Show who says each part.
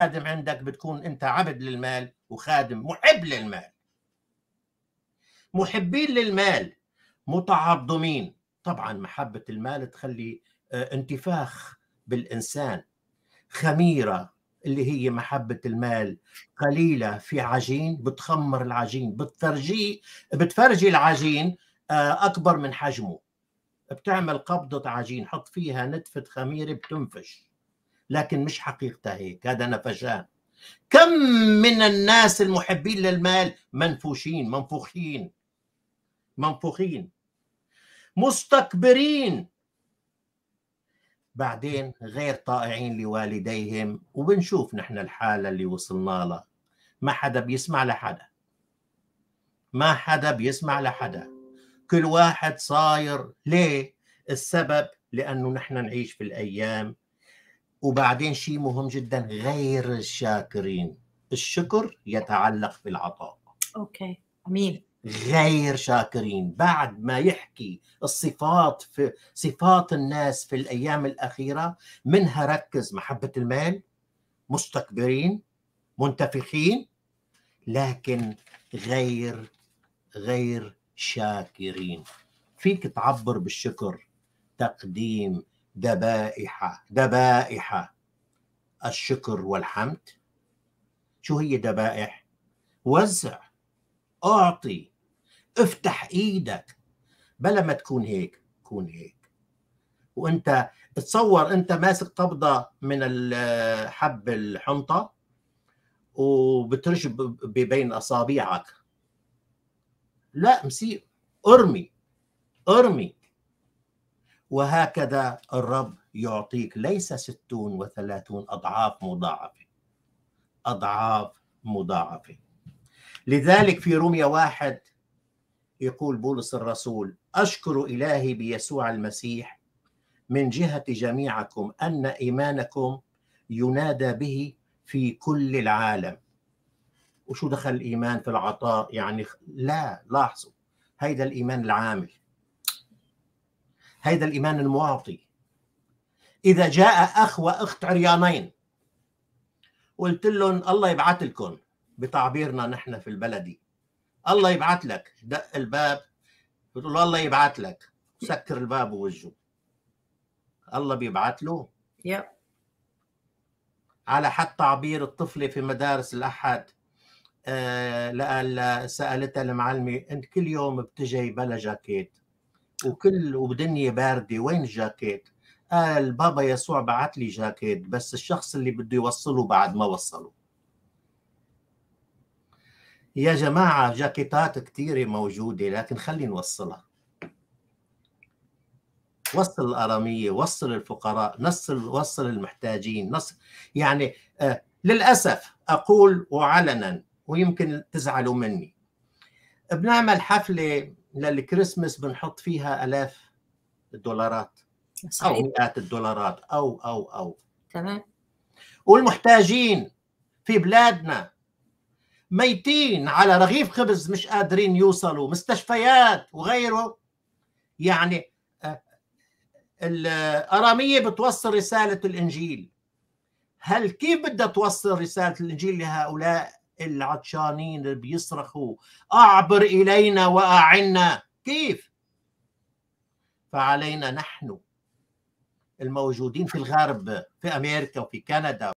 Speaker 1: خادم عندك بتكون انت عبد للمال وخادم محب للمال محبين للمال متعظمين طبعا محبه المال تخلي آه، انتفاخ بالانسان خميره اللي هي محبه المال قليله في عجين بتخمر العجين بتفرجي بتفرجي العجين آه، اكبر من حجمه بتعمل قبضه عجين حط فيها نتفه خميره بتنفش لكن مش حقيقتها هيك هذا نفشان كم من الناس المحبين للمال منفوشين منفوخين منفوخين مستكبرين بعدين غير طائعين لوالديهم وبنشوف نحن الحالة اللي وصلنا لها ما حدا بيسمع لحدا ما حدا بيسمع لحدا كل واحد صاير ليه السبب لأنه نحن نعيش في الأيام وبعدين شيء مهم جدا غير الشاكرين الشكر يتعلق بالعطاء اوكي امين غير شاكرين بعد ما يحكي الصفات في صفات الناس في الايام الاخيره منها ركز محبه المال مستكبرين منتفخين لكن غير غير شاكرين فيك تعبر بالشكر تقديم ذبائح ذبائح الشكر والحمد شو هي ذبائح وزع اعطي افتح ايدك بلا ما تكون هيك كون هيك وانت تصور انت ماسك قبضه من حب الحنطه وبترش بين اصابعك لا مسيء ارمي ارمي وهكذا الرب يعطيك ليس ستون وثلاثون أضعاف مضاعفة أضعاف مضاعفة لذلك في روميا واحد يقول بولس الرسول أشكر إلهي بيسوع المسيح من جهة جميعكم أن إيمانكم ينادى به في كل العالم وشو دخل الإيمان في العطاء يعني لا لاحظوا هيدا الإيمان العامل هيدا الإيمان المواطي إذا جاء أخ وأخت عريانين قلت لهم الله يبعث لكم بتعبيرنا نحن في البلدي الله يبعث لك دق الباب بتقول الله يبعث لك سكر الباب ووجهه الله بيبعث له yeah. على حد تعبير الطفلة في مدارس الأحد آه سألتها المعلمة أنت كل يوم بتجي بلا جاكيت وكل ودنيا باردة وين جاكيت قال بابا يسوع بعت لي جاكيت بس الشخص اللي بده يوصله بعد ما وصله يا جماعة جاكيتات كثيرة موجودة لكن خلي نوصلها وصل الأرامية وصل الفقراء نصل وصل المحتاجين نصل يعني آه للأسف أقول وعلنا ويمكن تزعلوا مني بنعمل حفلة للكريسماس بنحط فيها الاف الدولارات صحيح. او مئات الدولارات او او او تمام والمحتاجين في بلادنا ميتين على رغيف خبز مش قادرين يوصلوا مستشفيات وغيره يعني آه، الأرامية بتوصل رسالة الإنجيل هل كيف بدها توصل رسالة الإنجيل لهؤلاء العطشانين اللي بيصرخوا اعبر الينا واعنا كيف فعلينا نحن الموجودين في الغرب في امريكا وفي كندا